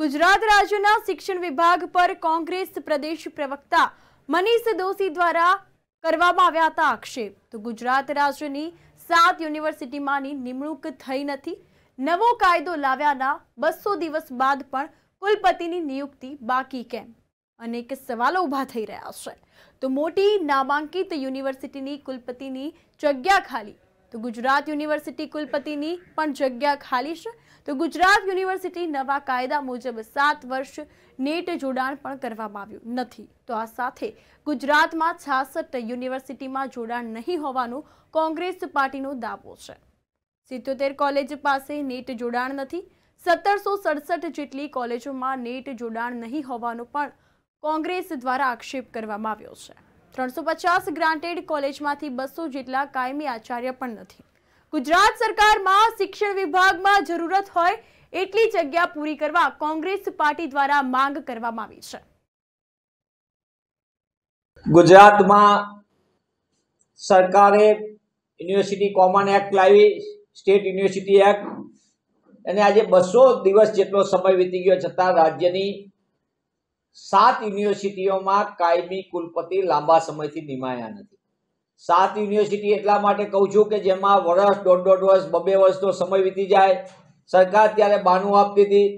ગુજરાત રાજ્યના શિક્ષણ વિભાગ પર કોંગ્રેસ પ્રદેશ પ્રવક્તા મનીષ દોશી દ્વારા કરવામાં આવ્યા હતા આક્ષેપ તો ગુજરાત રાજ્યની સાત યુનિવર્સિટીમાંની નિમણૂક થઈ નથી નવો કાયદો લાવ્યાના બસો દિવસ બાદ પણ કુલપતિની નિયુક્તિ બાકી કેમ અનેક સવાલો ઊભા થઈ રહ્યા છે તો મોટી નામાંકિત યુનિવર્સિટીની કુલપતિની જગ્યા ખાલી તો ગુજરાત યુનિવર્સિટી કુલપતિની પણ જગ્યા ખાલી છે તો ગુજરાત યુનિવર્સિટી નવા કાયદા મુજબ સાત વર્ષ નેટ જોડાણ પણ કરવામાં આવ્યું નથી તો આ સાથે ગુજરાતમાં છાસઠ યુનિવર્સિટીમાં જોડાણ નહીં હોવાનું કોંગ્રેસ પાર્ટીનો દાવો છે સિત્તોતેર કોલેજ પાસે નેટ જોડાણ નથી સત્તરસો સડસઠ જેટલી કોલેજોમાં નેટ જોડાણ નહીં હોવાનો પણ કોંગ્રેસ દ્વારા આક્ષેપ કરવામાં આવ્યો છે ત્રણસો પચાસ ગ્રાન્ટેડ કોલેજમાંથી બસો જેટલા કાયમી આચાર્ય પણ નથી ગુજરાત સરકારમાં શિક્ષણ વિભાગમાં જરૂરત હોય એટલી જગ્યા પૂરી કરવા કોંગ્રેસ પાર્ટી દ્વારા માંગ કરવામાં આવી છે ગુજરાતમાં સરકારે યુનિવર્સિટી કોમન એક્ટ લાવી સ્ટેટ યુનિવર્સિટી એક્ટ અને આજે બસો દિવસ જેટલો સમય વીતી ગયો છતાં રાજ્યની સાત યુનિવર્સિટીઓમાં કાયમી કુલપતિ લાંબા સમયથી નિમાયા નથી સાત યુનિવર્સિટી એટલા માટે કહું છું કે જેમાં વર્ષ દોઢ દોઢ વર્ષ બબે વર્ષનો સમય વીતી જાય સરકાર ત્યારે બાનું આપતી હતી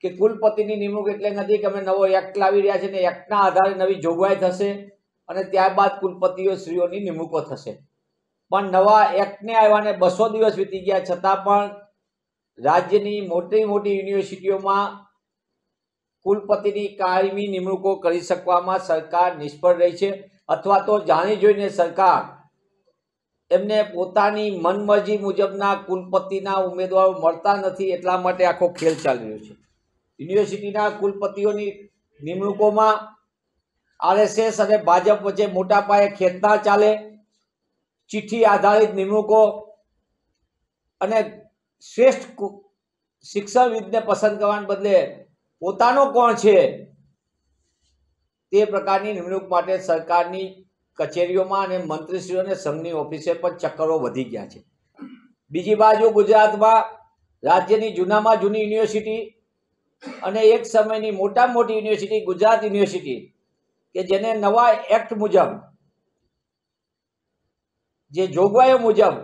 કે કુલપતિની નિમણૂક એટલે નથી કે અમે નવો એક્ટ લાવી રહ્યા છે ને એક્ટના આધારે નવી જોગવાઈ થશે અને ત્યારબાદ કુલપતિઓ શ્રીઓની નિમણૂકો થશે પણ નવા એક્ટને આવ્યાને બસો દિવસ વીતી ગયા છતાં પણ રાજ્યની મોટી મોટી યુનિવર્સિટીઓમાં કુલપતિની કાયમી નિમણૂકો કરી શકવામાં સરકાર નિષ્ફળ રહી છે અથવા તો જાણી જોઈને સરકાર એમને પોતાની મનમરજી મુજબના કુલપતિના ઉમેદવારો મળતા નથી એટલા માટે આખો ખેલ ચાલી રહ્યો છે યુનિવર્સિટીના કુલપતિઓની નિમણૂકોમાં આરએસએસ અને ભાજપ વચ્ચે મોટા પાયે ખેંચતા ચાલે ચિઠ્ઠી આધારિત નિમણૂકો અને શ્રેષ્ઠ શિક્ષણવિદને પસંદ કરવાને બદલે પોતાનો કોણ છે તે પ્રકારની નિમણૂક માટે સરકારની કચેરીઓમાં અને મંત્રીશ્રીઓ અને સંઘની ઓફિસે પણ ચક્કરો વધી ગયા છે બીજી બાજુ ગુજરાતમાં રાજ્યની જૂનામાં જૂની યુનિવર્સિટી અને એક સમયની મોટા મોટી યુનિવર્સિટી ગુજરાત યુનિવર્સિટી કે જેને નવા એક્ટ મુજબ જે જોગવાઈઓ મુજબ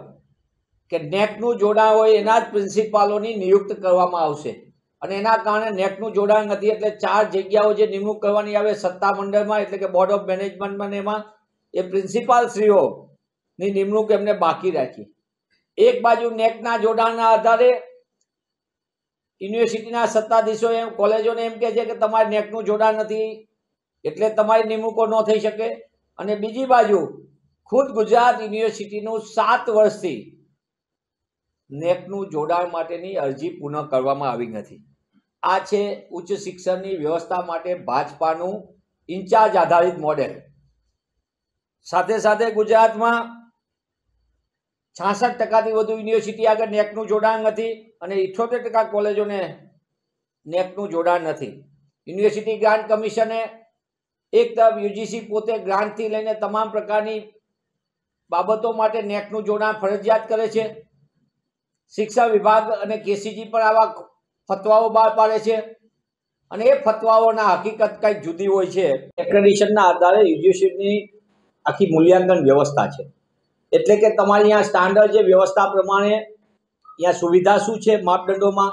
કે નેટનું જોડાણ હોય એના જ પ્રિન્સિપાલોની નિયુક્ત કરવામાં આવશે અને એના કારણે નેટનું જોડાણ નથી એટલે ચાર જગ્યાઓ જે નિમણૂક કરવાની આવે સત્તામંડળમાં એટલે કે બોર્ડ ઓફ મેનેજમેન્ટમાં એમાં એ પ્રિન્સિપાલશ્રીઓની નિમણૂક એમને બાકી રાખી એક બાજુ નેટના જોડાણના આધારે યુનિવર્સિટીના સત્તાધીશો એમ કોલેજોને એમ કહે છે કે તમારે નેટનું જોડાણ નથી એટલે તમારી નિમણૂકો ન થઈ શકે અને બીજી બાજુ ખુદ ગુજરાત યુનિવર્સિટીનું સાત વર્ષથી નેટનું જોડાણ માટેની અરજી પૂર્ણ કરવામાં આવી નથી આ છે ઉચ્ચ શિક્ષણની વ્યવસ્થા માટે ભાજપાનું ઇન્ચાર્જ આધારિત મોડેલ સાથે સાથે ગુજરાતમાં છાસઠ ટકાથી વધુ યુનિવર્સિટી આગળ નેકનું જોડાણ નથી અને ઇઠોતેર ટકા કોલેજોને નેકનું જોડાણ નથી યુનિવર્સિટી ગ્રાન્ટ કમિશને એક તરફ યુજીસી પોતે ગ્રાન્ટથી લઈને તમામ પ્રકારની બાબતો માટે નેકનું જોડાણ ફરજિયાત કરે છે શિક્ષા વિભાગ અને કેસીજી પણ આવા ફતવાઓ બહાર પાડે છે અને એ ફતવાઓના હકીકત કંઈક જુદી હોય છે એક્રેડિશનના આધારે યુજીસીની આખી મૂલ્યાંકન વ્યવસ્થા છે એટલે કે તમારી ત્યાં સ્ટાન્ડર્ડ જે વ્યવસ્થા પ્રમાણે ત્યાં સુવિધા શું છે માપદંડોમાં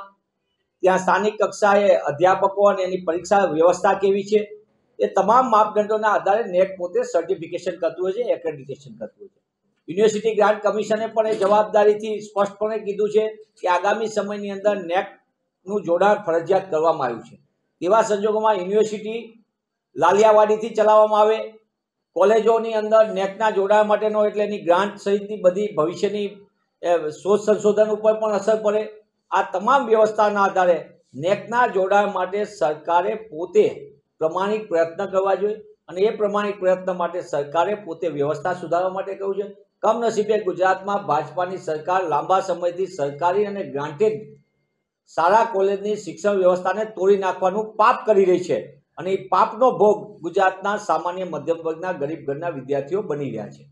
ત્યાં સ્થાનિક કક્ષાએ અધ્યાપકો અને એની પરીક્ષા વ્યવસ્થા કેવી છે એ તમામ માપદંડોના આધારે નેટ પોતે સર્ટિફિકેશન કરતું હોય છે એક્રેડિટેશન કરતું હોય છે યુનિવર્સિટી ગ્રાન્ટ કમિશને પણ એ જવાબદારીથી સ્પષ્ટપણે કીધું છે કે આગામી સમયની અંદર નેકનું જોડાણ ફરજિયાત કરવામાં આવ્યું છે તેવા સંજોગોમાં યુનિવર્સિટી લાલિયાવાડીથી ચલાવવામાં આવે કોલેજોની અંદર નેકના જોડાણ માટેનો એટલે એની ગ્રાન્ટ સહિતની બધી ભવિષ્યની શોધ સંશોધન ઉપર પણ અસર પડે આ તમામ વ્યવસ્થાના આધારે નેકના જોડાણ માટે સરકારે પોતે પ્રમાણિક પ્રયત્ન કરવા જોઈએ અને એ પ્રમાણિક પ્રયત્ન માટે સરકારે પોતે વ્યવસ્થા સુધારવા માટે કહ્યું છે કમનસીબે ગુજરાતમાં ભાજપાની સરકાર લાંબા સમયથી સરકારી અને ગ્રાન્ટેડ સારા કોલેજની શિક્ષણ વ્યવસ્થાને તોડી નાખવાનું પાપ કરી રહી છે અને એ પાપનો ભોગ ગુજરાતના સામાન્ય મધ્યમ વર્ગના ગરીબ ઘરના વિદ્યાર્થીઓ બની રહ્યા છે